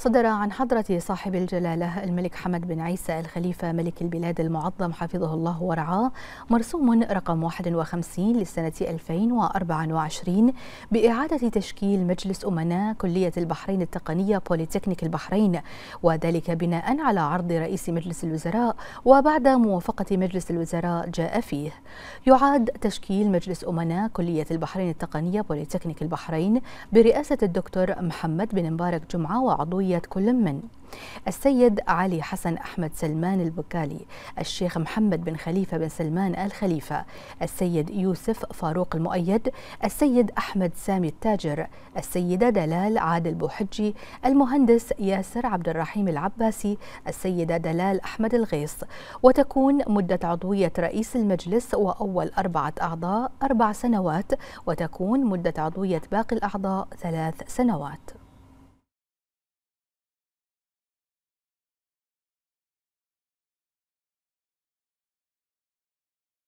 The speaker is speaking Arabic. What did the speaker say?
صدر عن حضرة صاحب الجلالة الملك حمد بن عيسى الخليفة ملك البلاد المعظم حفظه الله ورعاه مرسوم رقم 51 للسنة 2024 بإعادة تشكيل مجلس أمناء كلية البحرين التقنية بوليتكنيك البحرين وذلك بناء على عرض رئيس مجلس الوزراء وبعد موافقة مجلس الوزراء جاء فيه يعاد تشكيل مجلس أمناء كلية البحرين التقنية بوليتكنيك البحرين برئاسة الدكتور محمد بن مبارك جمعة وعضوية مسؤولية كل من السيد علي حسن أحمد سلمان البكالي الشيخ محمد بن خليفة بن سلمان الخليفة السيد يوسف فاروق المؤيد السيد أحمد سامي التاجر السيدة دلال عادل بوحجي المهندس ياسر عبد الرحيم العباسي السيدة دلال أحمد الغيص وتكون مدة عضوية رئيس المجلس وأول أربعة أعضاء أربع سنوات وتكون مدة عضوية باقي الأعضاء ثلاث سنوات